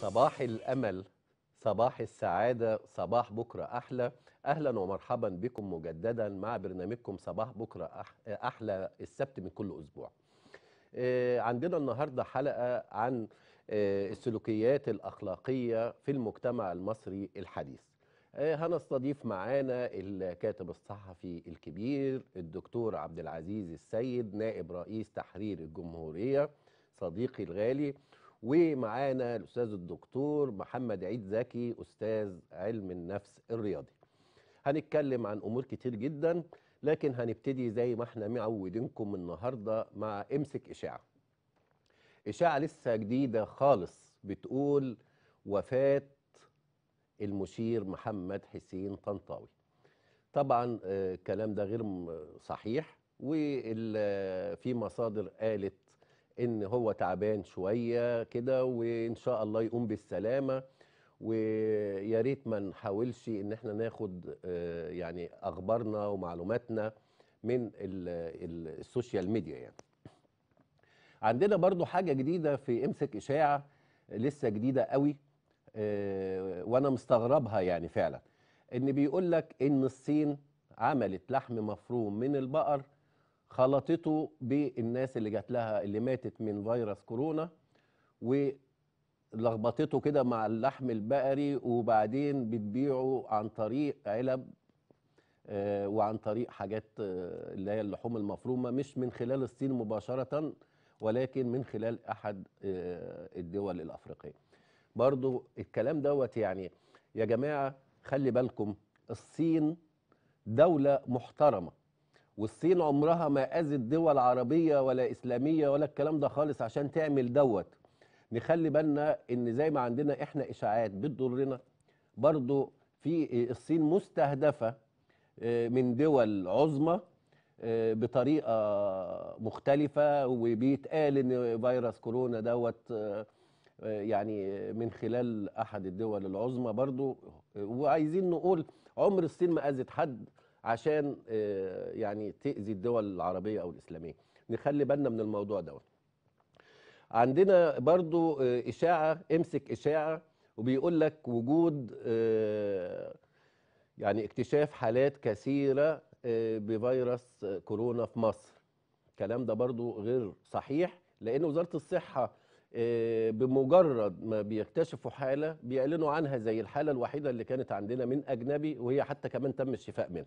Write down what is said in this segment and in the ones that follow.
صباح الأمل صباح السعادة صباح بكرة أحلى أهلا ومرحبا بكم مجددا مع برنامجكم صباح بكرة أحلى السبت من كل أسبوع آه، عندنا النهاردة حلقة عن آه، السلوكيات الأخلاقية في المجتمع المصري الحديث آه، هنستضيف معانا الكاتب الصحفي الكبير الدكتور عبد العزيز السيد نائب رئيس تحرير الجمهورية صديقي الغالي ومعانا الاستاذ الدكتور محمد عيد زكي استاذ علم النفس الرياضي هنتكلم عن امور كتير جدا لكن هنبتدي زي ما احنا معودينكم النهارده مع امسك اشاعه اشاعه لسه جديده خالص بتقول وفاه المشير محمد حسين طنطاوي طبعا آه، الكلام ده غير صحيح وفي مصادر قالت ان هو تعبان شويه كده وان شاء الله يقوم بالسلامه ويا ريت ما نحاولش ان احنا ناخد آه، يعني اخبارنا ومعلوماتنا من السوشيال ميديا يعني عندنا برضو حاجه جديده في امسك اشاعه لسه جديده قوي آه، وانا مستغربها يعني فعلا ان بيقول لك ان الصين عملت لحم مفروم من البقر خلطته بالناس اللي جات لها اللي ماتت من فيروس كورونا ولخبطته كده مع اللحم البقري وبعدين بتبيعه عن طريق علب آه، وعن طريق حاجات آه، اللي هي اللحوم المفرومه مش من خلال الصين مباشره ولكن من خلال احد آه، الدول الافريقيه برضو الكلام دوت يعني يا جماعه خلي بالكم الصين دوله محترمه والصين عمرها ما اذت دول عربيه ولا اسلاميه ولا الكلام ده خالص عشان تعمل دوت نخلي بالنا ان زي ما عندنا احنا اشاعات بتضرنا برضو في آه، الصين مستهدفه آه، من دول عظمى آه، بطريقه مختلفه وبيتقال ان فيروس كورونا دوت يعني من خلال احد الدول العظمى برضو وعايزين نقول عمر الصين ما اذت حد عشان آه، يعني تأذي الدول العربية أو الإسلامية نخلي بالنا من الموضوع دوت عندنا برضو آه، إشاعة امسك إشاعة وبيقول لك وجود آه، يعني اكتشاف حالات كثيرة بفيروس كورونا في مصر الكلام ده برضو غير صحيح لأن وزارة الصحة بمجرد ما بيكتشفوا حالة بيعلنوا عنها زي الحالة الوحيدة اللي كانت عندنا من أجنبي وهي حتى كمان تم الشفاء منها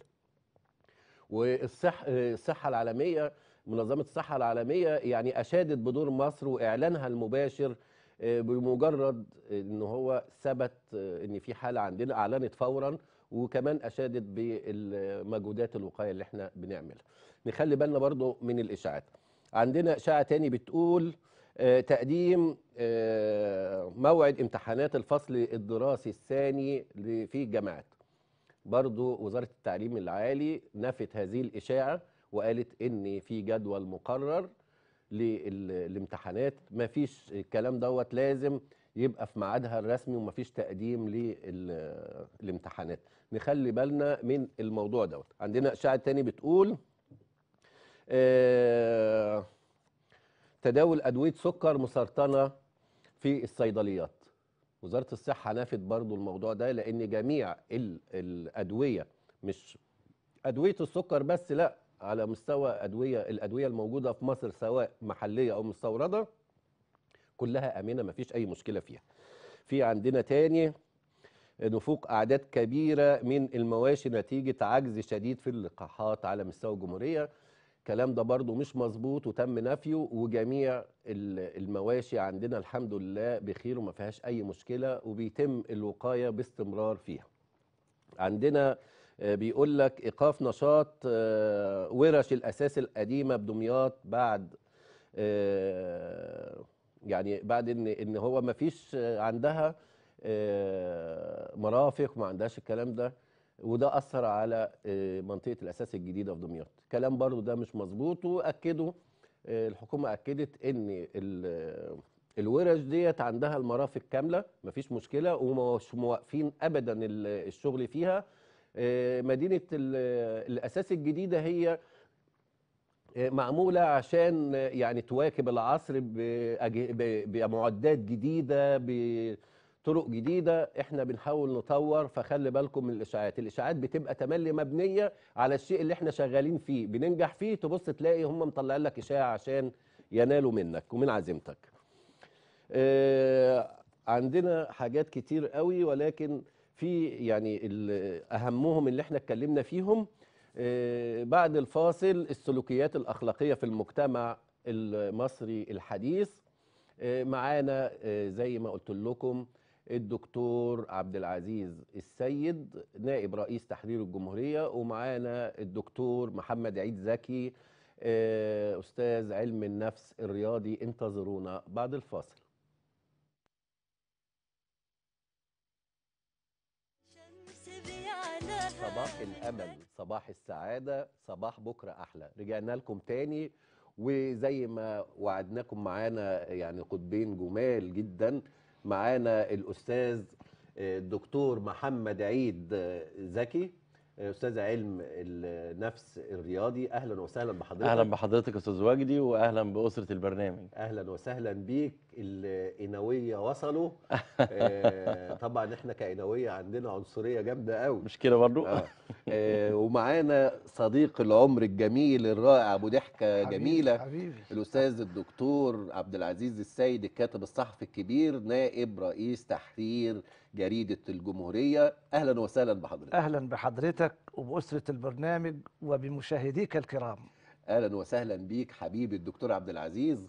والصحه الصحه العالميه منظمه الصحه العالميه يعني اشادت بدور مصر واعلانها المباشر آه، بمجرد ان هو ثبت آه، ان في حاله عندنا اعلنت فورا وكمان اشادت بالمجهودات الوقايه اللي احنا بنعملها نخلي بالنا برضو من الاشاعات عندنا اشاعه تاني بتقول آه، تقديم موعد امتحانات الفصل الدراسي الثاني في الجامعات برضو وزارة التعليم العالي نفت هذه الإشاعة وقالت إن في جدول مقرر للامتحانات ما فيش الكلام دوت لازم يبقى في ميعادها الرسمي وما فيش تقديم للامتحانات نخلي بالنا من الموضوع دوت عندنا إشاعة تاني بتقول آه، تداول أدوية سكر مسرطنة في الصيدليات وزاره الصحه نفت برضو الموضوع ده لان جميع الادويه مش ادويه السكر بس لا على مستوى ادويه الادويه الموجوده في مصر سواء محليه او مستورده كلها امنه ما فيش اي مشكله فيها في عندنا تاني نفوق اعداد كبيره من المواشي نتيجه عجز شديد في اللقاحات على مستوى الجمهوريه الكلام ده برضو مش مظبوط وتم نفيه وجميع المواشي عندنا الحمد لله بخير وما فيهاش أي مشكلة وبيتم الوقاية باستمرار فيها عندنا آه، بيقول لك ايقاف نشاط آه، ورش الاساس القديمه بدمياط بعد آه، يعني بعد ان ان هو ما فيش عندها مرافق ما عندهاش الكلام ده وده اثر على منطقه الاساس الجديده في دمياط الكلام برضو ده مش مظبوط واكدوا آه، الحكومه اكدت ان الورش ديت عندها المرافق كامله مفيش مشكله ومش موقفين ابدا الشغل فيها آه، مدينه الاساس الجديده هي آه، معمولة عشان يعني تواكب العصر بمعدات جديدة طرق جديده احنا بنحاول نطور فخلي بالكم من الاشاعات الاشاعات بتبقى تملي مبنيه على الشيء اللي احنا شغالين فيه بننجح فيه تبص تلاقي هم مطلعين لك اشاعه عشان ينالوا منك ومن عزيمتك آه عندنا حاجات كتير قوي ولكن في يعني اهمهم اللي احنا اتكلمنا فيهم آه بعد الفاصل السلوكيات الاخلاقيه في المجتمع المصري الحديث آه معانا آه، زي ما قلت لكم الدكتور عبد العزيز السيد نائب رئيس تحرير الجمهورية ومعانا الدكتور محمد عيد زكي آه، أستاذ علم النفس الرياضي انتظرونا بعد الفاصل صباح الامل صباح السعاده صباح بكره احلى رجعنا لكم تاني وزي ما وعدناكم معانا يعني قطبين جمال جدا معانا الاستاذ آه، الدكتور محمد عيد آه، زكي آه، استاذ علم النفس الرياضي اهلا وسهلا بحضرتك اهلا بحضرتك استاذ وجدي واهلا باسره البرنامج اهلا وسهلا بيك الإنوية وصلوا آه طبعا احنا كإنوية عندنا عنصريه جامده قوي مش كده برضو آه. آه ومعانا صديق العمر الجميل الرائع ابو ضحكه جميله حبيبي. الاستاذ الدكتور عبد العزيز السيد الكاتب الصحفي الكبير نائب رئيس تحرير جريده الجمهوريه اهلا وسهلا بحضرتك اهلا بحضرتك وباسره البرنامج وبمشاهديك الكرام اهلا وسهلا بيك حبيبي الدكتور عبد العزيز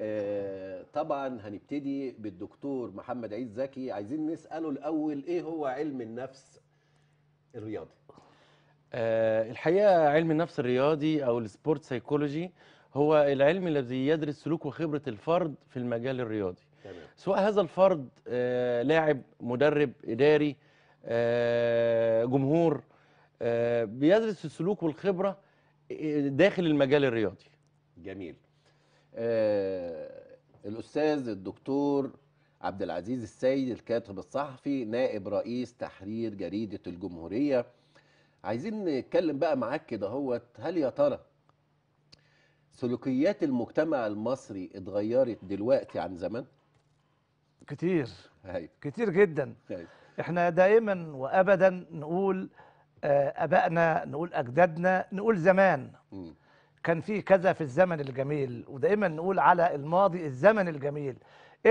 آه، طبعا هنبتدي بالدكتور محمد عيد زكي عايزين نساله الاول ايه هو علم النفس الرياضي آه، الحقيقه علم النفس الرياضي او السبورت سايكولوجي هو العلم الذي يدرس سلوك وخبره الفرد في المجال الرياضي تمام. سواء هذا الفرد آه، لاعب مدرب اداري جمهور بيدرس السلوك والخبره داخل المجال الرياضي جميل آه، الاستاذ الدكتور عبد العزيز السيد الكاتب الصحفي نائب رئيس تحرير جريده الجمهوريه عايزين نتكلم بقى معاك كده هوت هل يا ترى سلوكيات المجتمع المصري اتغيرت دلوقتي عن زمان كتير هاي. كتير جدا هاي. احنا دائما وابدا نقول آه، ابائنا نقول اجدادنا نقول زمان م. كان في كذا في الزمن الجميل ودائما نقول على الماضي الزمن الجميل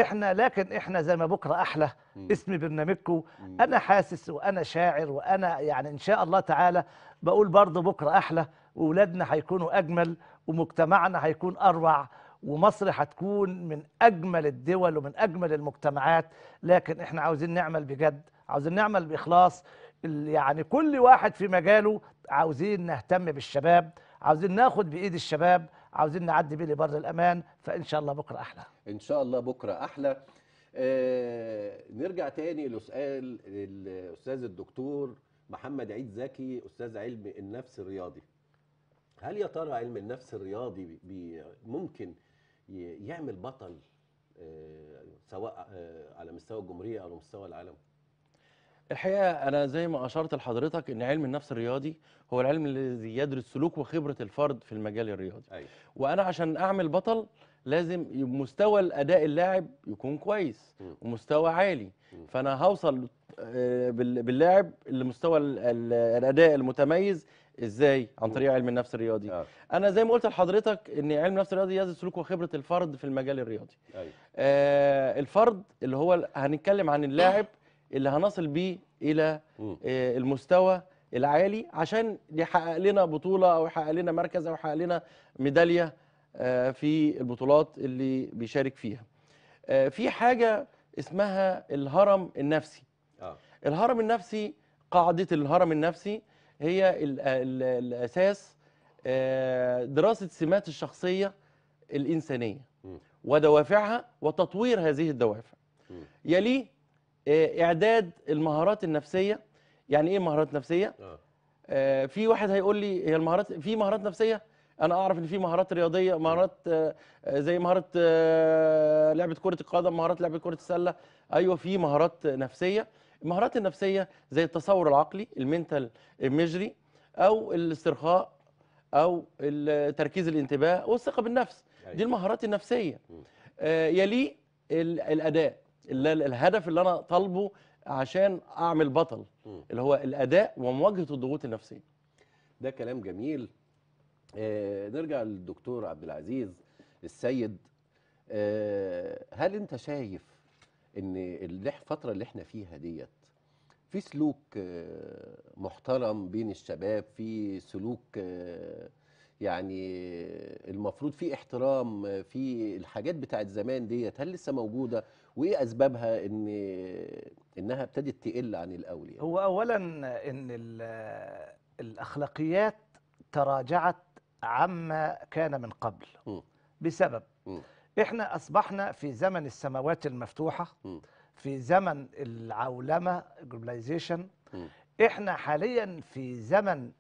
احنا لكن احنا زي ما بكره احلى اسم برنامجكم انا حاسس وانا شاعر وانا يعني ان شاء الله تعالى بقول برضه بكره احلى واولادنا هيكونوا اجمل ومجتمعنا هيكون اروع ومصر هتكون من اجمل الدول ومن اجمل المجتمعات لكن احنا عاوزين نعمل بجد عاوزين نعمل باخلاص يعني كل واحد في مجاله عاوزين نهتم بالشباب عاوزين ناخد بايد الشباب عاوزين نعدي بيه لبر الامان فان شاء الله بكره احلى ان شاء الله بكره احلى آه نرجع تاني لسؤال الاستاذ الدكتور محمد عيد زكي استاذ علم النفس الرياضي هل يا ترى علم النفس الرياضي بي ممكن يعمل بطل آه سواء آه على مستوى الجمهوريه او على مستوى العالم الحقيقه انا زي ما اشرت لحضرتك ان علم النفس الرياضي هو العلم الذي يدرس سلوك وخبره الفرد في المجال الرياضي أيوة. وانا عشان اعمل بطل لازم مستوى الاداء اللاعب يكون كويس م. ومستوى عالي م. فانا هوصل آه، باللاعب لمستوى الاداء المتميز ازاي عن طريق علم النفس الرياضي آه. انا زي ما قلت لحضرتك ان علم النفس الرياضي يزيد سلوك وخبره الفرد في المجال الرياضي أيوة. آه الفرد اللي هو هنتكلم عن اللاعب اللي هنصل بيه الى آه، المستوى العالي عشان يحقق لنا بطوله او يحقق لنا مركز او يحقق لنا ميداليه آه، في البطولات اللي بيشارك فيها. آه، في حاجه اسمها الهرم النفسي. آه. الهرم النفسي قاعده الهرم النفسي هي الاساس دراسه سمات الشخصيه الانسانيه م. ودوافعها وتطوير هذه الدوافع. يليه آه، اعداد المهارات النفسيه يعني ايه مهارات نفسيه آه. آه في واحد هيقول لي هي المهارات في مهارات نفسيه انا اعرف ان في مهارات رياضيه مهارات آه،, آه زي مهاره آه لعبه كره القدم مهارات لعبه كره السله ايوه في مهارات نفسيه المهارات النفسيه زي التصور العقلي المنتال ايمجري او الاسترخاء او تركيز الانتباه والثقه بالنفس دي أيوة. المهارات النفسيه يلي الاداء اللي الهدف اللي انا طالبه عشان اعمل بطل م. اللي هو الاداء ومواجهه الضغوط النفسيه ده كلام جميل آه نرجع للدكتور عبد العزيز السيد آه هل انت شايف ان الفتره اللي احنا فيها ديت في سلوك آه، محترم بين الشباب في سلوك آه، يعني المفروض في احترام في الحاجات بتاعت زمان ديت هل لسه موجوده وايه اسبابها ان انها ابتدت تقل عن الاول يعني؟ هو اولا ان الاخلاقيات تراجعت عما كان من قبل م. بسبب م. احنا اصبحنا في زمن السماوات المفتوحه م. في زمن العولمه جلوبلايزيشن احنا حاليا في زمن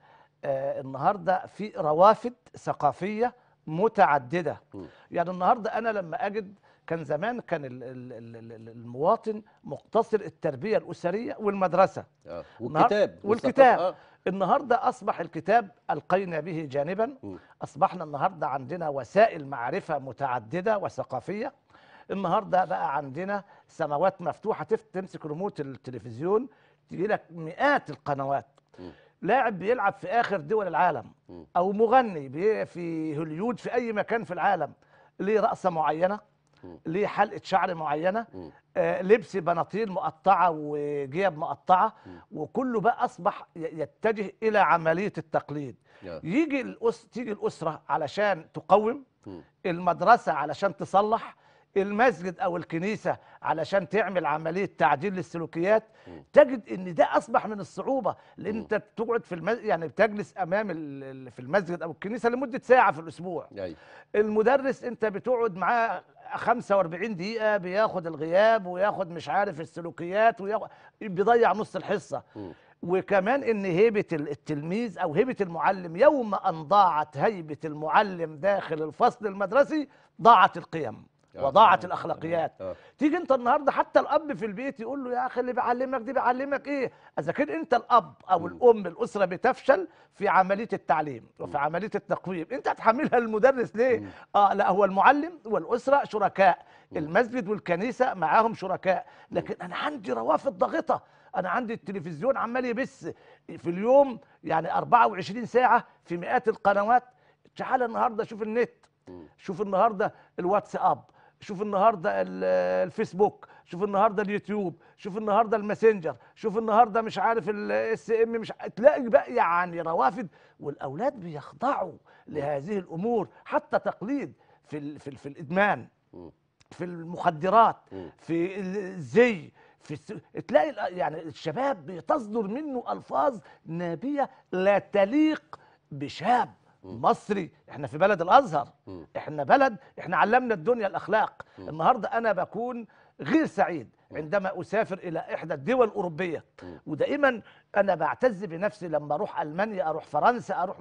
آه، النهارده في روافد ثقافيه متعدده م. يعني النهارده انا لما اجد كان زمان كان المواطن مقتصر التربيه الاسريه والمدرسه آه. والكتاب والكتاب آه. النهارده اصبح الكتاب القينا به جانبا م. اصبحنا النهارده عندنا وسائل معرفه متعدده وثقافيه النهارده بقى عندنا سماوات مفتوحه تمسك ريموت التلفزيون تجي لك مئات القنوات م. لاعب بيلعب في اخر دول العالم او مغني في هوليود في اي مكان في العالم ليه رقصه معينه ليه حلقه شعر معينه آه، لبس بناطيل مقطعه وجيب مقطعه وكله بقى اصبح يتجه الى عمليه التقليد يجي تيجي الاسره علشان تقوم المدرسه علشان تصلح المسجد او الكنيسه علشان تعمل عمليه تعديل للسلوكيات تجد ان ده اصبح من الصعوبه لان انت تقعد في المسجد يعني بتجلس امام في المسجد او الكنيسه لمده ساعه في الاسبوع أي. المدرس انت بتقعد معاه 45 دقيقه بياخد الغياب وياخد مش عارف السلوكيات وياخد بيضيع نص الحصه م. وكمان ان هيبه التلميذ او هيبه المعلم يوم ان ضاعت هيبه المعلم داخل الفصل المدرسي ضاعت القيم آه، وضاعت الاخلاقيات آه. تيجي انت النهارده حتى الاب في البيت يقول له يا اخي اللي بيعلمك دي بيعلمك ايه اذا كان انت الاب او الام الاسره بتفشل في عمليه التعليم وفي عمليه التقويم انت هتحملها المدرس ليه اه لا هو المعلم والاسره شركاء المسجد والكنيسه معاهم شركاء لكن انا عندي روافد ضاغطه انا عندي التلفزيون عمال يبث في اليوم يعني 24 ساعه في مئات القنوات تعال النهارده شوف النت شوف النهارده الواتساب شوف النهارده الفيسبوك شوف النهارده اليوتيوب شوف النهارده الماسنجر شوف النهارده مش عارف الاس ام مش تلاقي بقى يعني روافد والاولاد بيخضعوا لهذه الامور حتى تقليد في الـ في, الـ في الادمان في المخدرات في الزي في تلاقي يعني الشباب بتصدر منه الفاظ نابيه لا تليق بشاب مصري احنا في بلد الازهر احنا بلد احنا علمنا الدنيا الاخلاق النهارده انا بكون غير سعيد عندما اسافر الى احدى الدول الاوروبيه ودائما انا بعتز بنفسي لما اروح المانيا اروح فرنسا اروح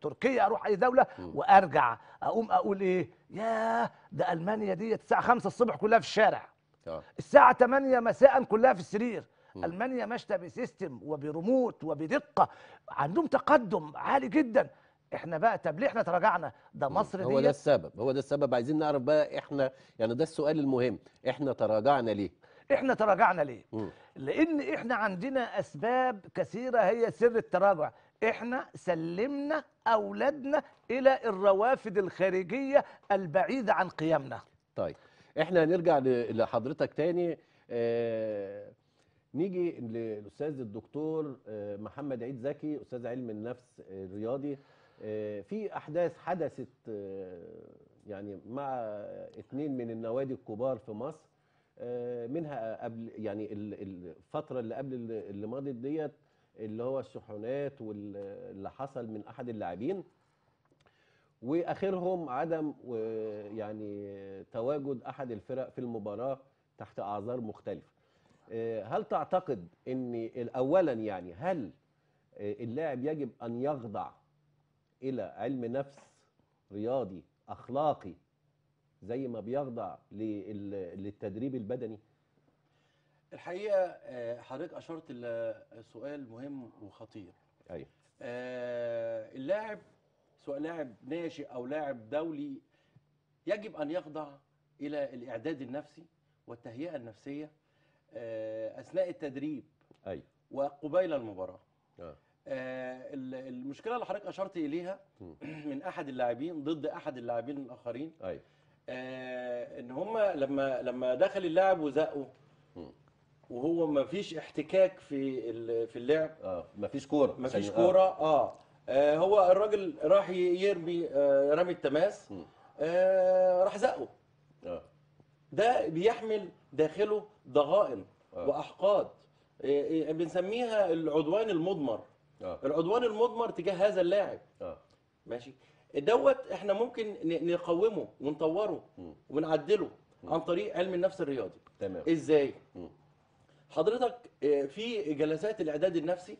تركيا اروح اي دوله وارجع اقوم اقول ايه ياه ده المانيا ديت الساعه 5 الصبح كلها في الشارع آه. الساعه 8 مساء كلها في السرير المانيا ماشيه بسيستم وبريموت وبدقه عندهم تقدم عالي جدا احنا بقى طب ليه احنا تراجعنا ده مصر هو ده السبب هو ده السبب عايزين نعرف بقى احنا يعني ده السؤال المهم احنا تراجعنا ليه احنا تراجعنا ليه مم. لان احنا عندنا اسباب كثيره هي سر التراجع احنا سلمنا اولادنا الى الروافد الخارجيه البعيده عن قيمنا طيب احنا هنرجع لحضرتك تاني آه نيجي للاستاذ الدكتور آه، محمد عيد زكي استاذ علم النفس آه، الرياضي آه، في احداث حدثت آه، يعني مع اثنين من النوادي الكبار في مصر آه، منها قبل يعني الفتره اللي قبل اللي مضت ديت اللي هو الشحنات واللي حصل من احد اللاعبين واخرهم عدم يعني تواجد احد الفرق في المباراه تحت اعذار مختلفه هل تعتقد ان اولا يعني هل اللاعب يجب ان يخضع الى علم نفس رياضي اخلاقي زي ما بيخضع للتدريب البدني الحقيقه آه، حضرتك اشرت لسؤال مهم وخطير ايوه اللاعب سواء لاعب ناشئ او لاعب دولي يجب ان يخضع الى الاعداد النفسي والتهيئه النفسيه آه، اثناء التدريب ايوه وقبيل المباراه آه. المشكله اللي حضرتك اشرت اليها من احد اللاعبين ضد احد اللاعبين الاخرين ايوه آه، ان هم لما لما دخل اللاعب وزقه وهو ما فيش احتكاك في في اللعب اه ما فيش كوره ما فيش يعني آه. كوره آه. اه هو الراجل راح يرمي آه رمي التماس آه راح زقه اه ده بيحمل داخله ضغائن آه. واحقاد آه، بنسميها العدوان المضمر آه. العدوان المضمر تجاه هذا اللاعب آه. ماشي دوت احنا ممكن نقومه ونطوره م. ونعدله م. عن طريق علم النفس الرياضي تمام ازاي م. حضرتك آه، في جلسات الاعداد النفسي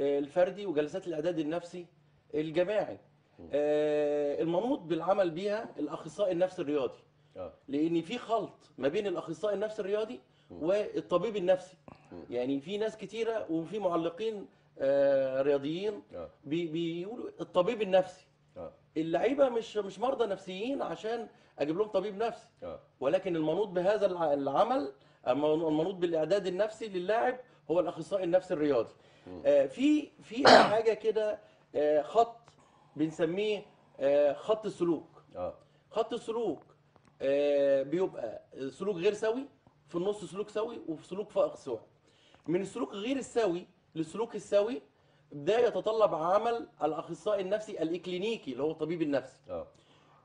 آه، الفردي وجلسات الاعداد النفسي الجماعي آه، المنوط بالعمل بيها الاخصائي النفسي الرياضي آه. لان في خلط ما بين الاخصائي النفسي الرياضي والطبيب النفسي يعني في ناس كتيره وفي معلقين آه، رياضيين آه. بيقولوا الطبيب النفسي آه. اللعيبه مش مش مرضى نفسيين عشان اجيب لهم طبيب نفسي ولكن المنوط بهذا العمل المنوط بالاعداد النفسي للاعب هو الاخصائي النفسي الرياضي في في حاجه كده خط بنسميه خط السلوك خط السلوك بيبقى سلوك غير سوي في النص سلوك سوي وفي سلوك فائق سوى من السلوك غير السوي للسلوك السوي ده يتطلب عمل الاخصائي النفسي الاكلينيكي اللي هو الطبيب النفسي أوه.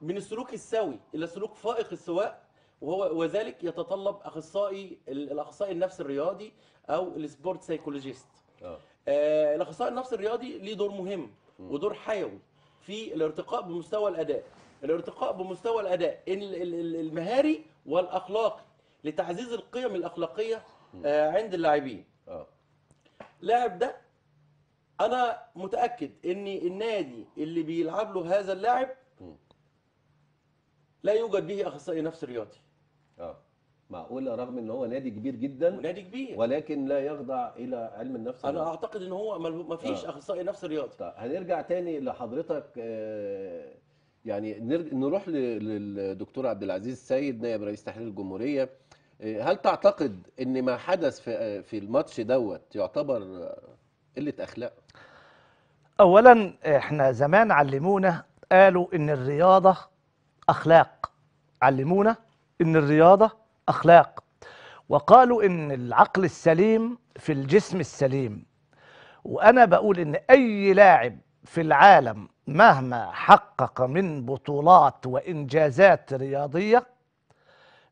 من السلوك السوي الى سلوك فائق السواء وهو وذلك يتطلب اخصائي الاخصائي النفسي الرياضي او السبورت سايكولوجيست آه, آه، الاخصائي النفسي الرياضي ليه دور مهم م. ودور حيوي في الارتقاء بمستوى الاداء الارتقاء بمستوى الاداء المهاري والاخلاقي لتعزيز القيم الاخلاقيه آه عند اللاعبين اللاعب ده انا متاكد ان النادي اللي بيلعب له هذا اللاعب لا يوجد به اخصائي نفس رياضي اه معقوله رغم ان هو نادي كبير جدا ونادي كبير ولكن لا يخضع الى علم النفس انا الرياضي. اعتقد ان هو ما فيش آه. اخصائي نفس رياضي طيب هنرجع تاني لحضرتك آه يعني نروح للدكتور عبد العزيز السيد نائب رئيس تحرير الجمهوريه هل تعتقد ان ما حدث في في الماتش دوت يعتبر قله اخلاق اولا احنا زمان علمونا قالوا ان الرياضه اخلاق علمونا ان الرياضه اخلاق وقالوا ان العقل السليم في الجسم السليم وانا بقول ان اي لاعب في العالم مهما حقق من بطولات وانجازات رياضيه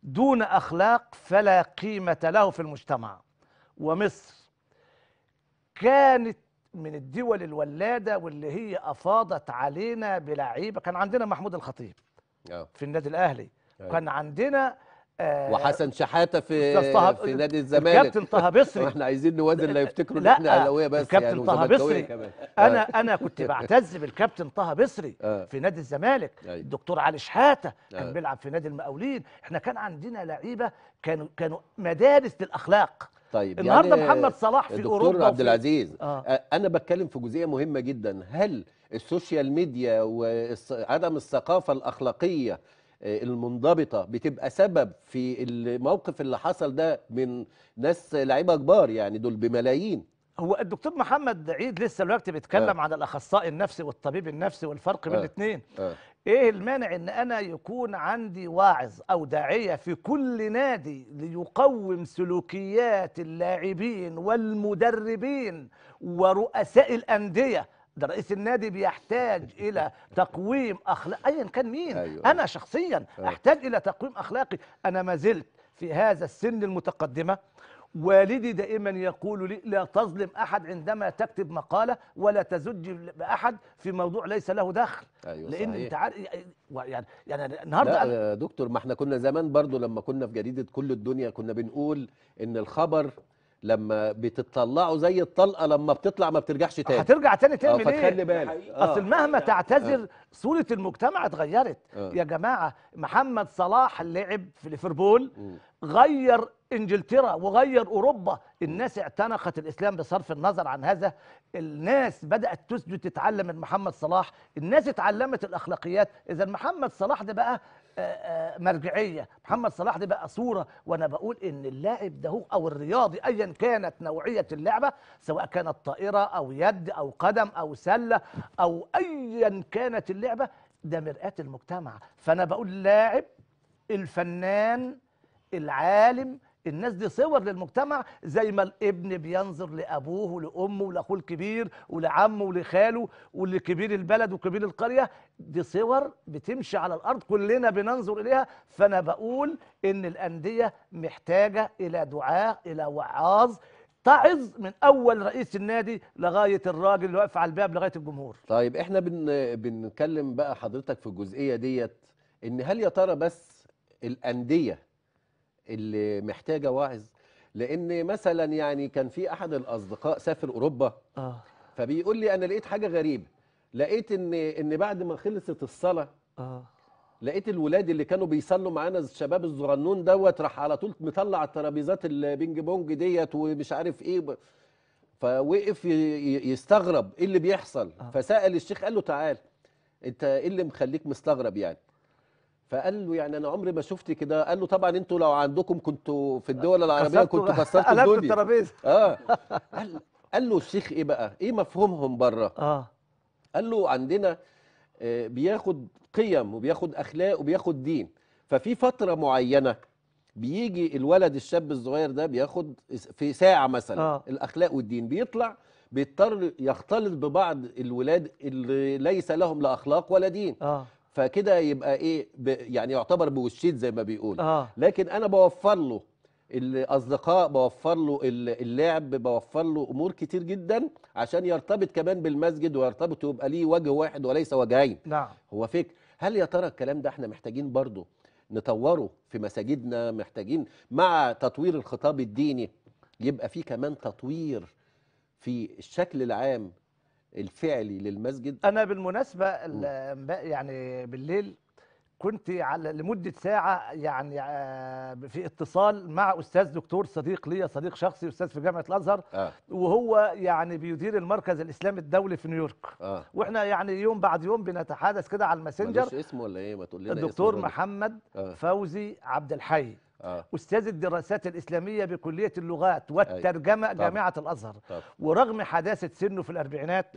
دون أخلاق فلا قيمة له في المجتمع ومصر كانت من الدول الولادة واللي هي أفاضت علينا بلعيبة كان عندنا محمود الخطيب آه. في النادي الأهلي كان عندنا آه، وحسن شحاته في في نادي الزمالك كابتن طه بصري احنا عايزين نوازن لا يفتكروا ان احنا اهلاويه بس كابتن يعني طه بصري انا آه. انا كنت بعتز بالكابتن طه بصري آه. في نادي الزمالك أيوة. الدكتور علي شحاته كان بيلعب في نادي المقاولين احنا كان عندنا لعيبه كانوا كانوا مدارس للاخلاق طيب النهارده يعني محمد صلاح في اوروبا دكتور عبد العزيز آه. انا بتكلم في جزئيه مهمه جدا هل السوشيال ميديا وعدم الثقافه الاخلاقيه آه، المنضبطه بتبقى سبب في الموقف اللي حصل ده من ناس لعيبه كبار يعني دول بملايين هو الدكتور محمد عيد لسه دلوقتي بيتكلم آه. عن الاخصائي النفسي والطبيب النفسي والفرق آه. بين الاثنين آه. ايه المانع ان انا يكون عندي واعظ او داعيه في كل نادي ليقوم سلوكيات اللاعبين والمدربين ورؤساء الانديه ده رئيس النادي بيحتاج الى تقويم اخلاق ايا كان مين أيوة. انا شخصيا أيوة. احتاج الى تقويم اخلاقي انا ما زلت في هذا السن المتقدمه والدي دائما يقول لي لا تظلم احد عندما تكتب مقاله ولا تزج باحد في موضوع ليس له دخل أيوة لان صحيح. انت عارف يعني يعني النهارده لا دكتور ما احنا كنا زمان برضو لما كنا في جريده كل الدنيا كنا بنقول ان الخبر لما بتطلعوا زي الطلقه لما بتطلع ما بترجعش تاني هترجع تاني تعمل آه، ايه فتخلي بالك آه. اصل مهما آه. تعتذر صوره المجتمع اتغيرت يا جماعه محمد صلاح لعب في ليفربول غير انجلترا وغير اوروبا الناس اعتنقت الاسلام بصرف النظر عن هذا الناس بدات تسجد تتعلم من محمد صلاح الناس اتعلمت الاخلاقيات اذا محمد صلاح ده بقى آه، آه، مرجعيه محمد صلاح دي بقى صوره وانا بقول ان اللاعب ده هو او الرياضي ايا كانت نوعيه اللعبه سواء كانت طائره او يد او قدم او سله او ايا كانت اللعبه ده مرآة المجتمع فانا بقول اللاعب الفنان العالم الناس دي صور للمجتمع زي ما الابن بينظر لابوه ولامه ولاخوه الكبير ولعمه ولخاله ولكبير البلد وكبير القريه دي صور بتمشي على الارض كلنا بننظر اليها فانا بقول ان الانديه محتاجه الى دعاء الى وعاظ تعظ من اول رئيس النادي لغايه الراجل اللي واقف على الباب لغايه الجمهور طيب احنا بن... بنتكلم بقى حضرتك في الجزئيه ديت ان هل يا ترى بس الانديه اللي محتاجه واعظ لان مثلا يعني كان في احد الاصدقاء سافر اوروبا اه فبيقول لي انا لقيت حاجه غريبه لقيت ان ان بعد ما خلصت الصلاه اه لقيت الولاد اللي كانوا بيصلوا معانا الشباب الزرنون دوت راح على طول مطلع الترابيزات البينج بونج ديت ومش عارف ايه فوقف يستغرب ايه اللي بيحصل آه. فسال الشيخ قال له تعال انت ايه اللي مخليك مستغرب يعني فقال له يعني انا عمري ما شفت كده قال له طبعا انتوا لو عندكم كنتوا في الدول أه، العربيه كنتوا كسرتوا الدنيا الترابيزه اه قال قال له الشيخ ايه بقى ايه مفهومهم بره اه قال له عندنا آه، بياخد قيم وبياخد اخلاق وبياخد دين ففي فتره معينه بيجي الولد الشاب الصغير ده بياخد في ساعه مثلا آه. الاخلاق والدين بيطلع بيضطر يختلط ببعض الولاد اللي ليس لهم لا اخلاق ولا دين آه. فكده يبقى ايه يعني يعتبر بوشيت زي ما بيقول آه. لكن انا بوفر له الاصدقاء بوفر له اللعب بوفر له امور كتير جدا عشان يرتبط كمان بالمسجد ويرتبط ويبقى ليه وجه واحد وليس وجهين نعم هو فكر هل يا ترى الكلام ده احنا محتاجين برضه نطوره في مساجدنا محتاجين مع تطوير الخطاب الديني يبقى في كمان تطوير في الشكل العام الفعلي للمسجد انا بالمناسبه يعني بالليل كنت على لمده ساعه يعني آه، في اتصال مع استاذ دكتور صديق ليا صديق شخصي استاذ في جامعه الازهر آه. وهو يعني بيدير المركز الاسلامي الدولي في نيويورك آه. واحنا يعني يوم بعد يوم بنتحدث كده على الماسنجر اسمه ولا ايه ما تقول لنا الدكتور محمد آه. فوزي عبد الحي آه. استاذ الدراسات الاسلاميه بكليه اللغات والترجمه أي. طبعا. جامعه الازهر طبعا. ورغم حداثه سنه في الاربعينات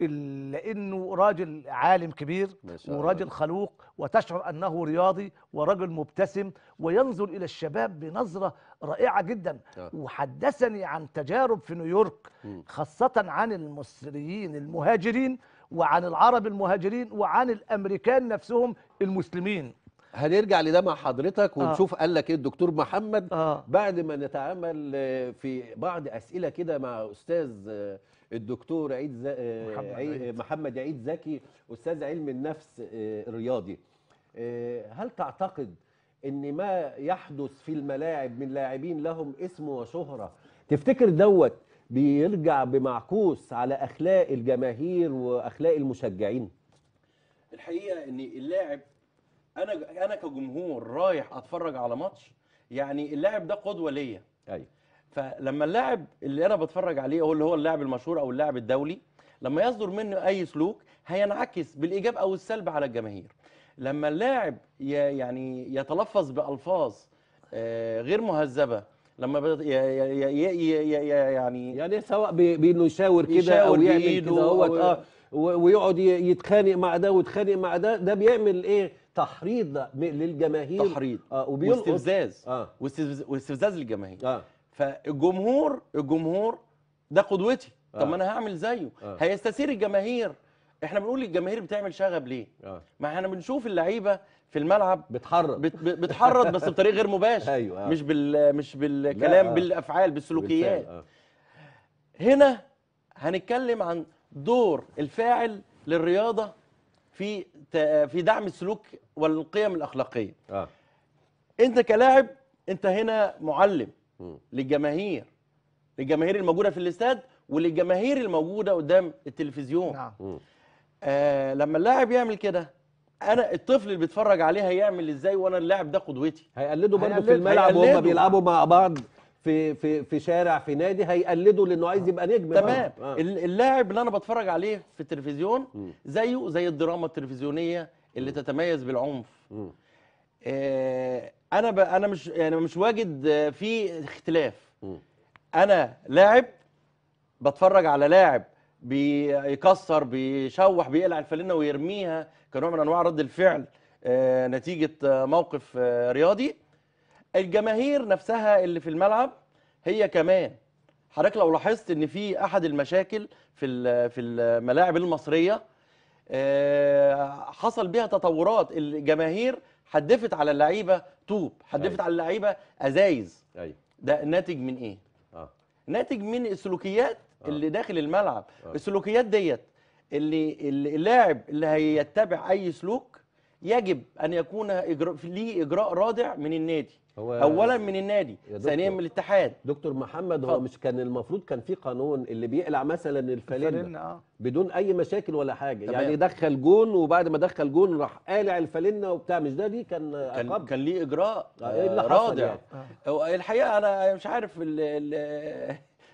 الا انه راجل عالم كبير وراجل خلوق وتشعر انه رياضي ورجل مبتسم وينظر الى الشباب بنظره رائعه جدا آه. وحدثني عن تجارب في نيويورك خاصه عن المصريين المهاجرين وعن العرب المهاجرين وعن الامريكان نفسهم المسلمين هنرجع لده مع حضرتك آه. ونشوف آه. قال لك ايه الدكتور محمد آه. بعد ما نتعامل في بعض اسئله كده مع استاذ آه، الدكتور عيد ز... آه، محمد عيد, محمد عيد زكي استاذ علم النفس الرياضي هل تعتقد ان ما يحدث في الملاعب من لاعبين لهم اسم وشهره تفتكر دوت بيرجع بمعكوس على اخلاق الجماهير واخلاق المشجعين الحقيقه ان اللاعب انا انا كجمهور رايح اتفرج على ماتش يعني اللاعب ده قدوه ليا ايوه فلما اللاعب اللي انا بتفرج عليه هو اللي هو اللاعب المشهور او اللاعب الدولي لما يصدر منه اي سلوك هينعكس بالايجاب او السلب على الجماهير لما اللاعب يعني يتلفظ بالفاظ آه، غير مهذبه لما بت... يعني يعني سواء بانه يشاور كده او يعمل كده هو اه ويقعد يتخانق مع ده ويتخانق مع ده ده بيعمل ايه تحريض للجماهير تحريض آه واستفزاز آه. واستفزاز للجماهير آه. فالجمهور الجمهور ده قدوتي آه. طب ما انا هعمل زيه آه. هيستثير الجماهير احنا بنقول الجماهير بتعمل شغب ليه آه. ما احنا بنشوف اللعيبه في الملعب بتحرض بت بتحرض بس بطريقه غير مباشره أيوة آه. مش بال مش بالكلام آه. بالافعال بالسلوكيات آه. هنا هنتكلم عن دور الفاعل للرياضه في في دعم السلوك والقيم الاخلاقيه آه. انت كلاعب انت هنا معلم للجماهير للجماهير الموجوده في الاستاد وللجماهير الموجوده قدام التلفزيون نعم. آه لما اللاعب يعمل كده انا الطفل اللي بيتفرج عليه هيعمل ازاي وانا اللاعب ده قدوتي هيقلده برضه في الملعب وهم بيلعبوا مع بعض في في في شارع في نادي هيقلده لانه عايز يبقى نجم تمام آه. اللاعب اللي انا بتفرج عليه في التلفزيون زيه زي الدراما التلفزيونيه اللي تتميز بالعنف آه انا ب... انا مش يعني مش واجد آه، في اختلاف انا لاعب بتفرج على لاعب بيكسر بيشوح بيقلع الفالينه ويرميها كنوع من انواع رد الفعل آه نتيجه آه، موقف آه رياضي الجماهير نفسها اللي في الملعب هي كمان حضرتك لو لاحظت ان في احد المشاكل في في الملاعب المصريه آه، حصل بيها تطورات الجماهير حدفت على اللعيبه طوب حدفت أي. أيوه. على اللعيبه ازايز أي. أيوه. ده ناتج من ايه آه. ناتج من السلوكيات آه. اللي داخل الملعب آه. السلوكيات ديت اللي اللاعب اللي هيتبع اي سلوك يجب ان يكون إجراء ليه اجراء رادع من النادي هو اولا من النادي ثانيا من الاتحاد دكتور محمد هو مش كان المفروض كان في قانون اللي بيقلع مثلا الفالنة آه. بدون اي مشاكل ولا حاجه يعني دخل جون وبعد ما دخل جون راح قالع الفالنة وبتاع مش ده دي كان كان, كان ليه اجراء آه. إيه اللي آه، رادع يعني. آه. الحقيقه انا مش عارف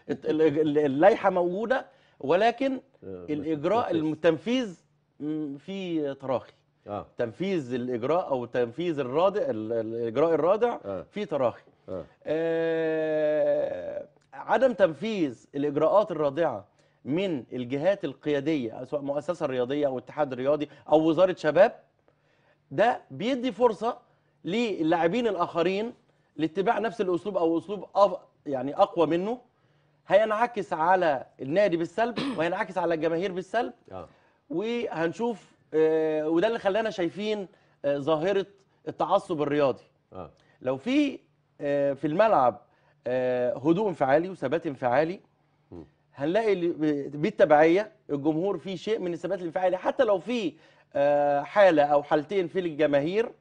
اللائحه موجوده ولكن آه، الاجراء التنفيذ في تراخي آه. تنفيذ الاجراء او تنفيذ الرادع الاجراء الرادع آه. في تراخي آه. آه عدم تنفيذ الاجراءات الرادعه من الجهات القياديه سواء مؤسسه رياضيه او اتحاد رياضي او وزاره شباب ده بيدي فرصه للاعبين الاخرين لاتباع نفس الاسلوب او اسلوب يعني اقوى منه هينعكس على النادي بالسلب وهينعكس على الجماهير بالسلب آه. وهنشوف آه، وده اللي خلانا شايفين آه، ظاهره التعصب الرياضي آه. لو في في الملعب هدوء انفعالي وثبات انفعالي هنلاقي بالتبعيه الجمهور فيه شيء من الثبات الانفعالي حتى لو في حاله او حالتين في الجماهير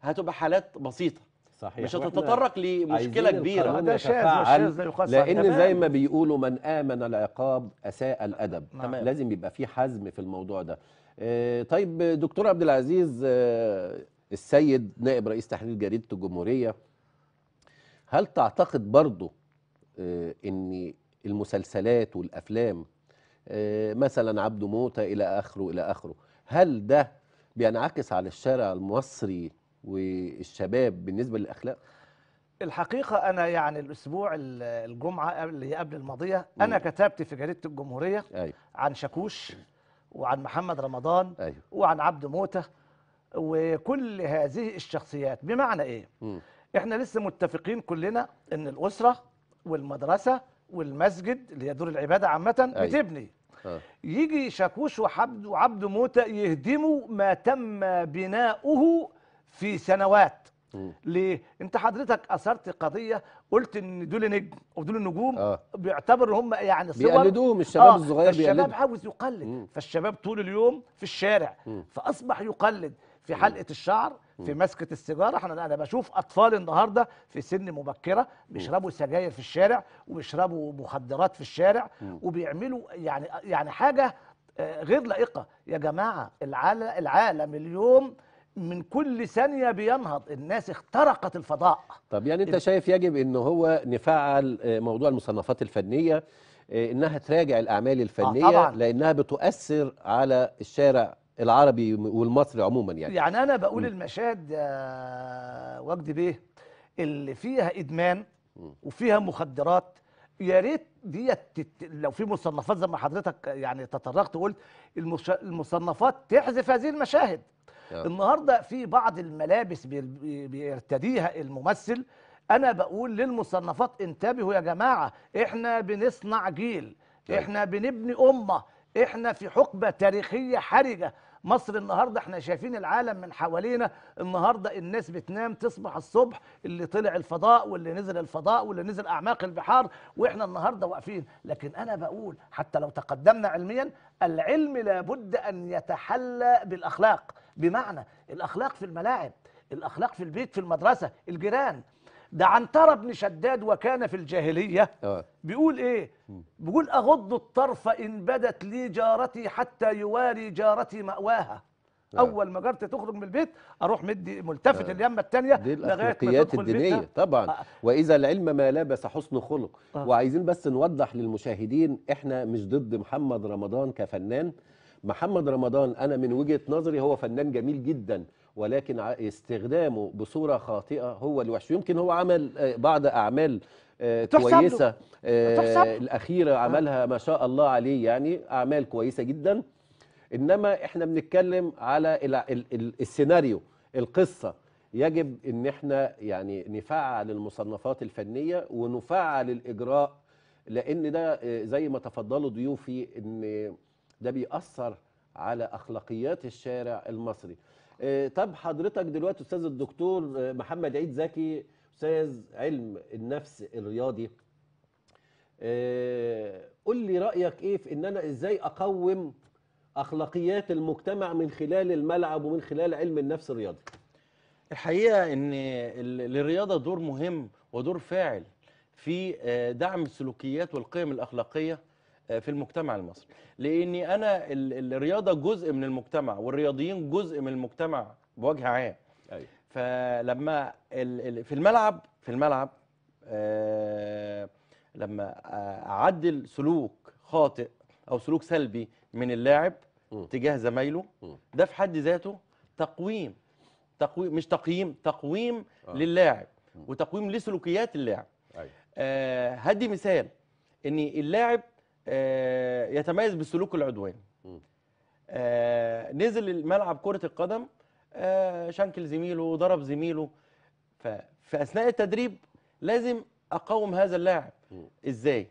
هتبقى حالات بسيطه صحيح مش هتتطرق لمشكله كبيره ده شاذ لان تمام. زي ما بيقولوا من امن العقاب اساء الادب تمام. لازم يبقى في حزم في الموضوع ده آه، طيب دكتور عبد العزيز آه، السيد نائب رئيس تحرير جريده الجمهوريه هل تعتقد برضه آه، ان المسلسلات والافلام مثلا عبده موته الى اخره الى اخره هل ده بينعكس على الشارع المصري والشباب بالنسبه للاخلاق الحقيقه انا يعني الاسبوع الجمعه اللي قبل الماضيه انا كتبت في جريده الجمهوريه أيوة. عن شاكوش وعن محمد رمضان أيوه. وعن عبد موته وكل هذه الشخصيات بمعنى ايه م. احنا لسه متفقين كلنا ان الاسره والمدرسه والمسجد اللي هي دور العباده عامه أيوه. بتبني أه. يجي شاكوش وعبد وعبد موته يهدموا ما تم بناؤه في سنوات ليه انت حضرتك اثرت قضيه قلت ان دول نجم ودول نجوم آه. بيعتبروا هم يعني صور بيقلدوهم الشباب آه. الصغير بيقلدوهم الشباب عاوز يقلد مم. فالشباب طول اليوم في الشارع مم. فاصبح يقلد في حلقه الشعر في مسكه السيجاره احنا انا بشوف اطفال النهارده في سن مبكره بيشربوا سجاير في الشارع وبيشربوا مخدرات في الشارع وبيعملوا يعني يعني حاجه آه، غير لائقه يا جماعه العالم اليوم من كل ثانيه بينهض الناس اخترقت الفضاء طب يعني انت شايف يجب ان هو نفعل آه، موضوع المصنفات الفنيه آه، انها تراجع الاعمال آه، الفنيه آه طبعًا. لانها بتؤثر على الشارع العربي والمصري عموما يعني يعني انا بقول م. المشاهد يا وجدي بيه اللي فيها ادمان وفيها مخدرات يا ريت ديت لو في مصنفات زي ما حضرتك يعني تطرقت وقلت المصنفات تحذف هذه المشاهد yeah. آه. النهارده في بعض الملابس بيرتديها الممثل انا بقول للمصنفات انتبهوا يا جماعه احنا بنصنع جيل طيب. احنا بنبني امه احنا في حقبه تاريخيه حرجه مصر النهارده احنا شايفين العالم من حوالينا النهارده الناس بتنام تصبح الصبح اللي طلع الفضاء واللي نزل الفضاء واللي نزل اعماق البحار واحنا النهارده واقفين لكن انا بقول حتى لو تقدمنا علميا العلم لابد ان يتحلى بالاخلاق بمعنى الاخلاق في الملاعب الاخلاق في البيت في المدرسه الجيران ده عنترة بن شداد وكان في الجاهلية آه. بيقول ايه بيقول اغض الطرف ان بدت لي جارتي حتى يواري جارتي مأواها آه. اول ما جارتي تخرج من البيت اروح مدي ملتفت آه. اليمه الثانيه دي الاخلاقيات الدينيه طبعا آه. واذا العلم ما لابس حسن خلق آه. وعايزين بس نوضح للمشاهدين احنا مش ضد محمد رمضان كفنان محمد رمضان انا من وجهه نظري هو فنان جميل جدا ولكن استخدامه بصوره خاطئه هو الوحش يمكن هو عمل آه، بعض اعمال آه، كويسه آه، الاخيره عملها ما شاء الله عليه يعني اعمال كويسه جدا انما احنا بنتكلم على السيناريو القصه يجب ان احنا يعني نفعل المصنفات الفنيه ونفعل الاجراء لان ده زي ما تفضلوا ضيوفي ان ده بيأثر على اخلاقيات الشارع المصري آه، طب حضرتك دلوقتي استاذ الدكتور آه، محمد عيد زكي استاذ علم النفس الرياضي آه، قول لي رايك ايه في ان انا ازاي اقوم اخلاقيات المجتمع من خلال الملعب ومن خلال علم النفس الرياضي الحقيقه ان للرياضه دور مهم ودور فاعل في دعم السلوكيات والقيم الاخلاقيه آه، في المجتمع المصري لاني انا الرياضه جزء من المجتمع والرياضيين جزء من المجتمع بوجه عام أيوة. فلما في الملعب في الملعب آه، لما اعدل سلوك خاطئ او سلوك سلبي من اللاعب م. تجاه زمايله ده في حد ذاته تقويم تقويم مش تقييم تقويم آه. للاعب وتقويم لسلوكيات اللاعب أيوة. آه، هدي مثال ان اللاعب آه، يتميز بالسلوك العدواني آه، نزل الملعب كرة القدم آه، شنكل زميله وضرب زميله ففي أثناء التدريب لازم أقاوم هذا اللاعب إزاي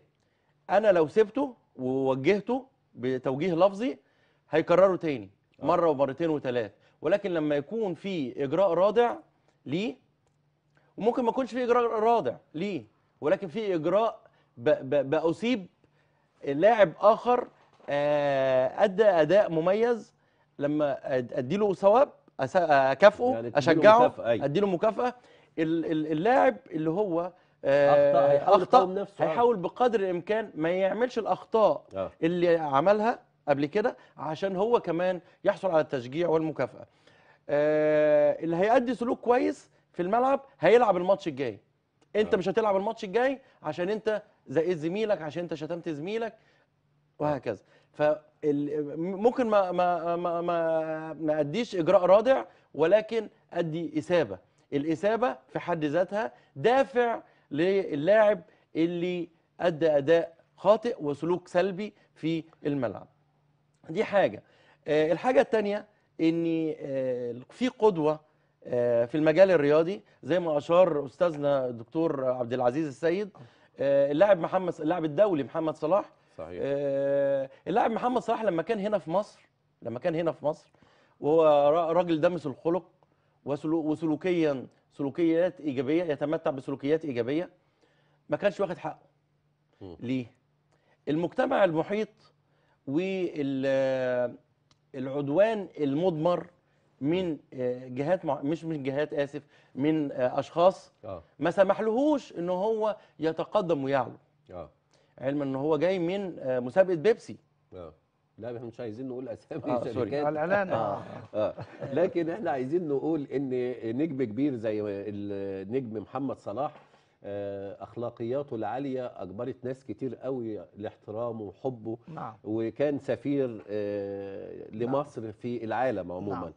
أنا لو سبته ووجهته بتوجيه لفظي هيكرره تاني مرة ومرتين وثلاث ولكن لما يكون في إجراء رادع ليه وممكن ما يكونش في إجراء رادع ليه ولكن في إجراء بأصيب لاعب اخر آه، ادى اداء مميز لما اديله ثواب اكافئه يعني اشجعه مكافأة. أيوه. اديله مكافاه اللاعب اللي هو آه، اخطا هيحاول آه. هيحاول بقدر الامكان ما يعملش الاخطاء آه. اللي عملها قبل كده عشان هو كمان يحصل على التشجيع والمكافاه آه اللي هيأدي سلوك كويس في الملعب هيلعب الماتش الجاي انت آه. مش هتلعب الماتش الجاي عشان انت زقيت زميلك عشان انت شتمت زميلك وهكذا فممكن ما ما ما ما, ما اديش اجراء رادع ولكن ادي اسابه الاسابه في حد ذاتها دافع للاعب اللي ادى اداء خاطئ وسلوك سلبي في الملعب دي حاجه آه، الحاجه الثانيه ان آه، في قدوه آه، في المجال الرياضي زي ما اشار استاذنا الدكتور عبد العزيز السيد آه، اللاعب محمد اللاعب الدولي محمد صلاح صحيح آه، اللاعب محمد صلاح لما كان هنا في مصر لما كان هنا في مصر وهو راجل دمس الخلق وسلوكيا سلوكيات ايجابيه يتمتع بسلوكيات ايجابيه ما كانش واخد حقه ليه المجتمع المحيط والعدوان المضمر من آه، جهات مش من جهات اسف من آه، اشخاص آه. ما سمحلهوش ان هو يتقدم ويعلو آه. علما ان هو جاي من آه، مسابقه بيبسي آه. لا احنا مش عايزين نقول اسامي آه شركات على الاعلان آه. آه. لكن احنا عايزين نقول ان نجم كبير زي النجم محمد صلاح اخلاقياته العاليه اجبرت ناس كتير قوي لاحترامه وحبه نعم. وكان سفير نعم. لمصر نعم. في العالم عموما نعم.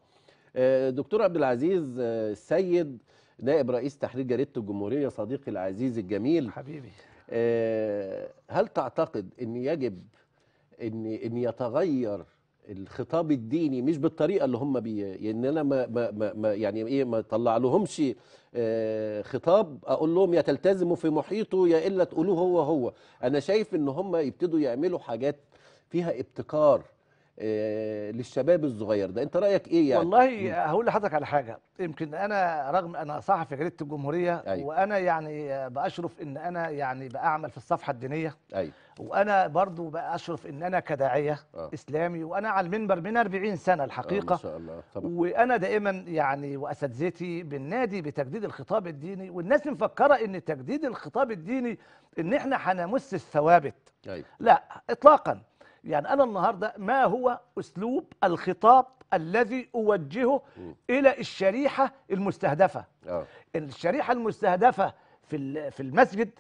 آه، دكتور عبد العزيز آه، السيد نائب رئيس تحرير جريده الجمهوريه صديقي العزيز الجميل حبيبي آه، هل تعتقد ان يجب ان ان يتغير الخطاب الديني مش بالطريقه اللي هم بي ان يعني انا ما ما ما يعني ايه ما طلع لهمش خطاب اقول لهم يا تلتزموا في محيطه يا الا تقولوه هو هو انا شايف ان هم يبتدوا يعملوا حاجات فيها ابتكار آه، للشباب الصغير ده انت رايك ايه يعني والله هقول لحضرتك على حاجه يمكن انا رغم انا صحفي في جريده الجمهوريه أيوة. وانا يعني باشرف ان انا يعني باعمل في الصفحه الدينيه أيوة. وانا برضو باشرف ان انا كداعيه آه. اسلامي وانا على المنبر من 40 سنه الحقيقه آه ما شاء الله طبعا. وانا دائما يعني واساتذتي بالنادي بتجديد الخطاب الديني والناس مفكره ان تجديد الخطاب الديني ان احنا هنمس الثوابت أيوة. لا اطلاقا يعني أنا النهاردة ما هو أسلوب الخطاب الذي أوجهه م. إلى الشريحة المستهدفة أوه. الشريحة المستهدفة في في المسجد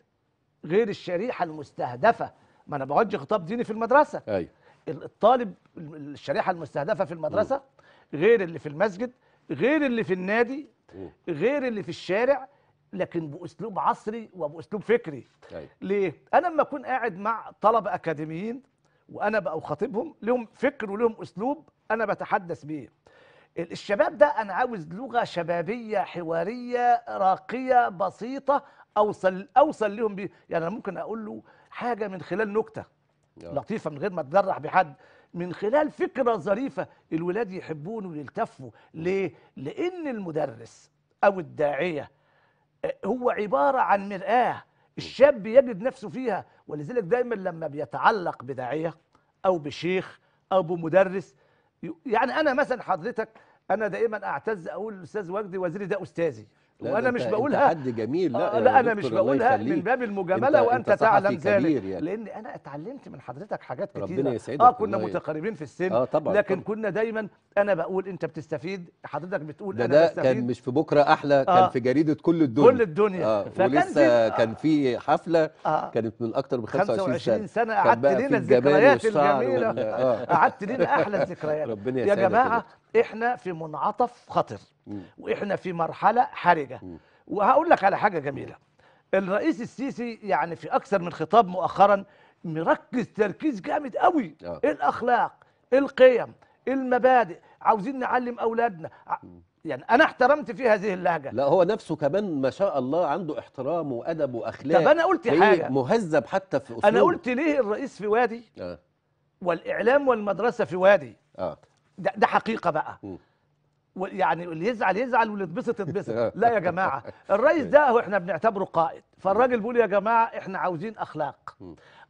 غير الشريحة المستهدفة ما أنا بوجه خطاب ديني في المدرسة أي. الطالب الشريحة المستهدفة في المدرسة م. غير اللي في المسجد غير اللي في النادي م. غير اللي في الشارع لكن باسلوب عصري وباسلوب فكري أي. ليه انا لما اكون قاعد مع طلبه اكاديميين وانا بقى اخاطبهم لهم فكر ولهم اسلوب انا بتحدث بيه الشباب ده انا عاوز لغه شبابيه حواريه راقيه بسيطه اوصل اوصل لهم بيه يعني انا ممكن اقول له حاجه من خلال نكته آه. لطيفه من غير ما اتجرح بحد من خلال فكره ظريفه الولاد يحبون ويلتفوا ليه لان المدرس او الداعيه آه، هو عباره عن مراه الشاب يجد نفسه فيها ولذلك دايما لما بيتعلق بداعيه او بشيخ او بمدرس يعني انا مثلا حضرتك انا دائما اعتز اقول الاستاذ وجدي وزيري ده استاذي وانا مش بقولها حد جميل لا, آه لا انا مش بقولها من باب المجامله وانت تعلم ذلك يعني. لان انا اتعلمت من حضرتك حاجات كتير ربنا يسعدك اه كنا متقاربين في السن آه طبعًا لكن طبعًا. كنا دايما انا بقول انت بتستفيد حضرتك بتقول ده انا ده بستفيد كان مش في بكره احلى آه كان في جريده كل الدنيا كل الدنيا آه فكان ولسه آه كان في حفله آه كانت من اكتر من 25 سنه سنه قعدت لنا الذكريات الجميله آه. قعدت لنا احلى الذكريات ربنا يسعدك يا جماعه احنا في منعطف خطر واحنا في مرحله حرجه وهقول لك على حاجه جميله الرئيس السيسي يعني في اكثر من خطاب مؤخرا مركز تركيز جامد قوي آه. الاخلاق القيم المبادئ عاوزين نعلم اولادنا يعني انا احترمت في هذه اللهجه لا هو نفسه كمان ما شاء الله عنده احترام وادب واخلاق طب انا قلت حاجه مهذب حتى في اسلوبه انا قلت ليه الرئيس في وادي آه. والاعلام والمدرسه في وادي آه. ده, ده حقيقه بقى م. يعني اللي يزعل يزعل واللي يتبسط يتبسط لا يا جماعه الرئيس طيب. ده هو احنا بنعتبره قائد فالراجل بيقول يا جماعه احنا عاوزين اخلاق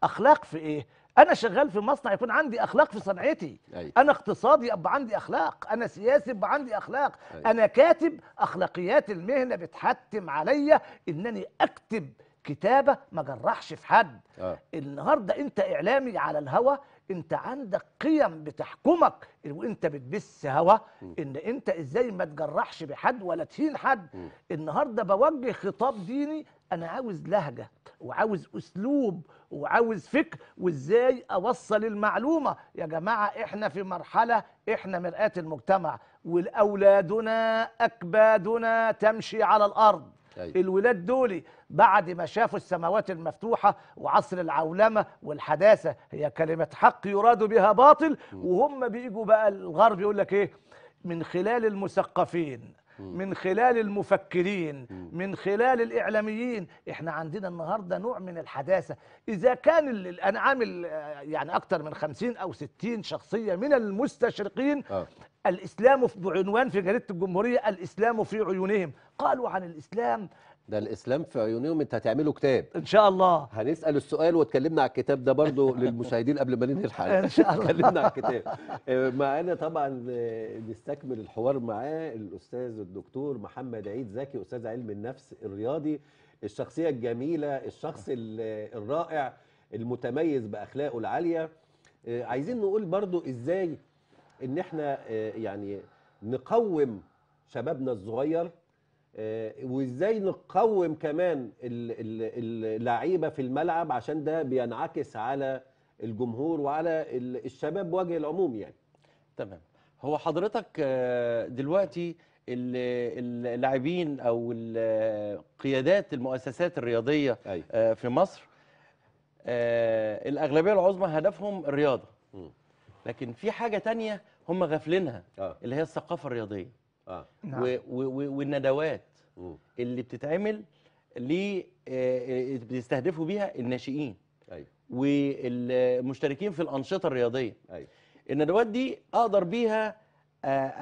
اخلاق في ايه انا شغال في مصنع يكون عندي اخلاق في صنعتي انا اقتصادي يبقى عندي اخلاق انا سياسي يبقى عندي اخلاق انا كاتب اخلاقيات المهنه بتحتم عليا انني اكتب كتابه ما جرحش في حد آه. النهارده انت اعلامي على الهوى انت عندك قيم بتحكمك وانت بتبث هوا ان انت ازاي ما تجرحش بحد ولا تهين حد م. النهارده بوجه خطاب ديني انا عاوز لهجه وعاوز اسلوب وعاوز فكر وازاي اوصل المعلومه يا جماعه احنا في مرحله احنا مرآة المجتمع والاولادنا اكبادنا تمشي على الارض أيوة. الولاد دول بعد ما شافوا السماوات المفتوحة وعصر العولمة والحداثة هي كلمة حق يراد بها باطل وهم بيجوا بقى الغرب يقول لك ايه من خلال المثقفين من خلال المفكرين من خلال الاعلاميين احنا عندنا النهارده نوع من الحداثه اذا كان انا عامل يعني اكتر من 50 او 60 شخصيه من المستشرقين آه. الاسلام بعنوان في جريده الجمهوريه الاسلام في عيونهم قالوا عن الاسلام ده الاسلام في عيونهم انت هتعملوا كتاب ان شاء الله هنسال السؤال واتكلمنا على الكتاب ده برضو للمشاهدين قبل ما ننهي الحلقه ان شاء الله اتكلمنا على الكتاب آه، معانا طبعا نستكمل آه، الحوار معاه الاستاذ الدكتور محمد عيد زكي استاذ علم النفس الرياضي الشخصيه الجميله الشخص آه، الرائع المتميز باخلاقه العاليه عايزين نقول برضو ازاي ان احنا يعني نقوم شبابنا الصغير آه، وازاي نقوم كمان اللعيبه في الملعب عشان ده بينعكس على الجمهور وعلى الشباب بوجه العموم يعني تمام هو حضرتك آه، دلوقتي اللاعبين او قيادات المؤسسات الرياضيه آه، أي. أيوة. في مصر الاغلبيه العظمى هدفهم الرياضه لكن في حاجه تانية هم غافلينها اللي هي الثقافه الرياضيه آه. نعم. والندوات اللي بتتعمل ل آه، آه، بيستهدفوا بيها الناشئين ايوه والمشتركين في الانشطه الرياضيه ايوه الندوات دي اقدر بيها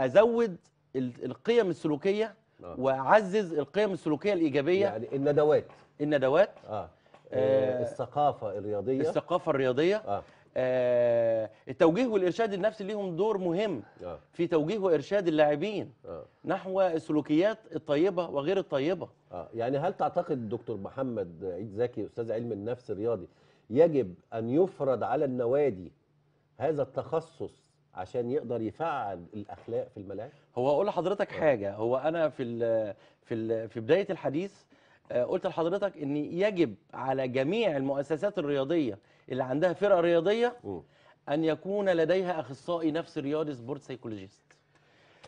ازود القيم السلوكيه آه. واعزز القيم السلوكيه الايجابيه يعني الندوات الندوات آه. آه. الثقافه الرياضيه الثقافه الرياضيه آه. آه، التوجيه والارشاد النفسي ليهم دور مهم آه. في توجيه وارشاد اللاعبين آه. نحو السلوكيات الطيبه وغير الطيبه يعني هل تعتقد دكتور محمد عيد زكي استاذ علم النفس الرياضي يجب ان يفرض على النوادي هذا التخصص عشان يقدر يفعل الاخلاق في الملاعب هو اقول لحضرتك حاجه هو انا في الـ في الـ في بدايه الحديث قلت لحضرتك ان يجب على جميع المؤسسات الرياضيه اللي عندها فرقه رياضيه م. ان يكون لديها اخصائي نفس رياضي سبورت سايكولوجيست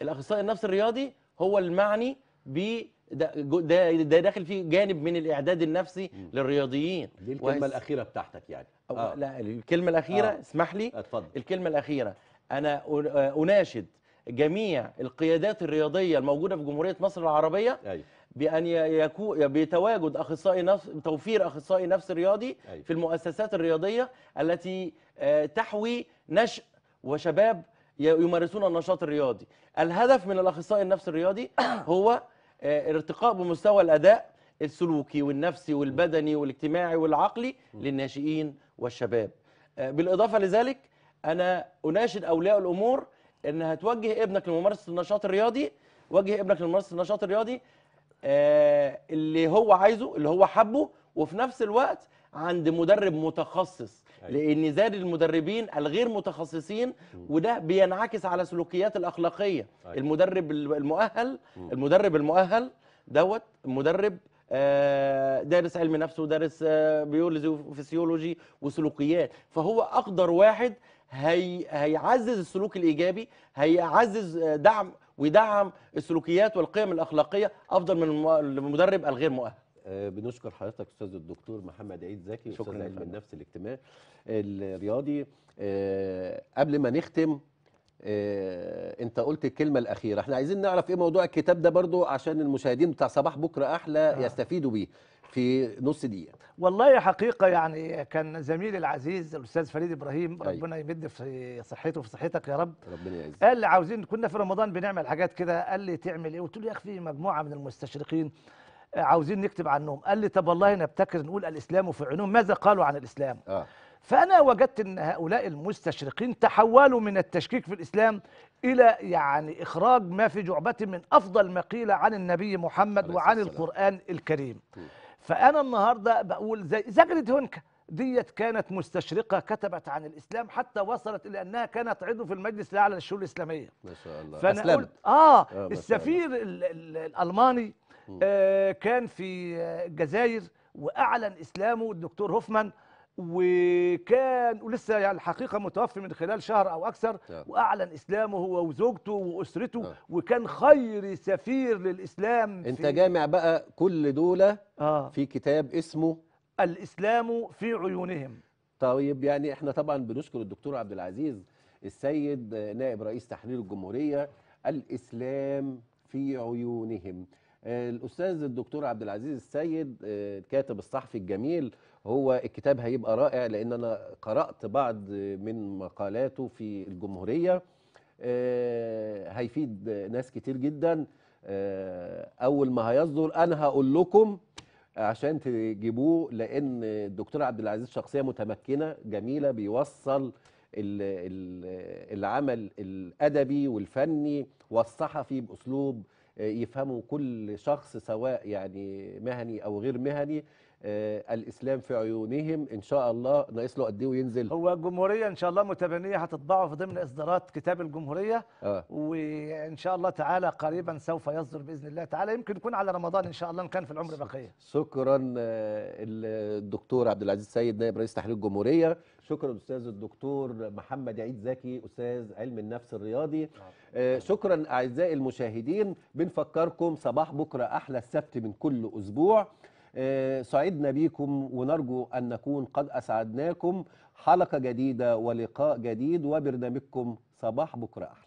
الاخصائي النفس الرياضي هو المعني ب ده, ده, ده داخل فيه جانب من الاعداد النفسي م. للرياضيين دي الكلمه وهس... الاخيره بتاعتك يعني آه. لا الكلمه الاخيره آه. اسمح لي اتفضل الكلمه الاخيره انا آه، اناشد جميع القيادات الرياضيه الموجوده في جمهوريه مصر العربيه أيوة. بان يكون بتواجد اخصائي نفس توفير اخصائي نفس رياضي أيوة. في المؤسسات الرياضيه التي آه، تحوي نشء وشباب يمارسون النشاط الرياضي الهدف من الاخصائي النفس الرياضي هو آه، ارتقاء بمستوى الاداء السلوكي والنفسي والبدني والاجتماعي والعقلي للناشئين والشباب آه، بالاضافه لذلك انا اناشد اولياء الامور انها توجه ابنك لممارسه النشاط الرياضي وجه ابنك لممارسه النشاط الرياضي آه، اللي هو عايزه اللي هو حبه وفي نفس الوقت عند مدرب متخصص أيوة. لان زاد المدربين الغير متخصصين وده بينعكس على سلوكيات الاخلاقيه أيوة. المدرب المؤهل المدرب المؤهل دوت مدرب آه، دارس علم نفس ودارس آه، بيولوجي وفسيولوجي وسلوكيات فهو اقدر واحد هي هيعزز السلوك الايجابي هيعزز دعم ويدعم السلوكيات والقيم الاخلاقيه افضل من المدرب الغير مؤهل آه، بنشكر حضرتك استاذ الدكتور محمد عيد زكي شكرا استاذ علم النفس الاجتماعي الرياضي آه، قبل ما نختم آه، انت قلت الكلمه الاخيره احنا عايزين نعرف ايه موضوع الكتاب ده برضو عشان المشاهدين بتاع صباح بكره احلى آه. يستفيدوا بيه في نص دقيقه والله حقيقه يعني كان زميلي العزيز الاستاذ فريد ابراهيم ربنا يمد في صحته وفي صحتك يا رب ربنا يعزك قال لي عاوزين كنا في رمضان بنعمل حاجات كده قال لي تعمل ايه قلت له يا اخي في مجموعه من المستشرقين آه، عاوزين نكتب عنهم قال لي طب والله نبتكر نقول الاسلام في عيونهم ماذا قالوا عن الاسلام آه. فانا وجدت ان هؤلاء المستشرقين تحولوا من التشكيك في الاسلام الى يعني اخراج ما في جعبتهم من افضل ما قيل عن النبي محمد وعن القران الكريم م. فأنا النهاردة بقول زي زجرد هونكا ديت كانت مستشرقة كتبت عن الإسلام حتى وصلت إلى أنها كانت عضو في المجلس الأعلى للشؤون الإسلامية ما شاء الله فأنا أسلمت. قلت آه, آه السفير الألماني آه كان في الجزائر آه، وأعلن إسلامه الدكتور هوفمان وكان ولسه يعني الحقيقه متوفي من خلال شهر او اكثر آه. واعلن اسلامه هو وزوجته واسرته آه. وكان خير سفير للاسلام انت جامع بقى كل دول آه. في كتاب اسمه الاسلام في عيونهم طيب يعني احنا طبعا بنشكر الدكتور عبد العزيز السيد نائب رئيس تحرير الجمهوريه الاسلام في عيونهم الاستاذ الدكتور عبد العزيز السيد آه، الكاتب الصحفي الجميل هو الكتاب هيبقى رائع لان انا قرات بعض من مقالاته في الجمهوريه آه، هيفيد ناس كتير جدا آه، اول ما هيصدر انا هقول لكم عشان تجيبوه لان الدكتور عبد العزيز شخصيه متمكنه جميله بيوصل العمل الادبي والفني والصحفي باسلوب يفهمه كل شخص سواء يعني مهني او غير مهني آه، الاسلام في عيونهم ان شاء الله ناقص له قد ايه وينزل هو الجمهوريه ان شاء الله متبنيه هتطبعه في ضمن اصدارات كتاب الجمهوريه آه. وان شاء الله تعالى قريبا سوف يصدر باذن الله تعالى يمكن يكون على رمضان ان شاء الله ان كان في العمر بقيه شكرا آه، الدكتور عبد العزيز سيد نائب رئيس تحرير الجمهوريه شكرا استاذ الدكتور محمد عيد زكي استاذ علم النفس الرياضي آه، شكرا اعزائي المشاهدين بنفكركم صباح بكره احلى السبت من كل اسبوع آه، سعدنا بكم ونرجو أن نكون قد أسعدناكم حلقة جديدة ولقاء جديد وبرنامجكم صباح بكرة أحد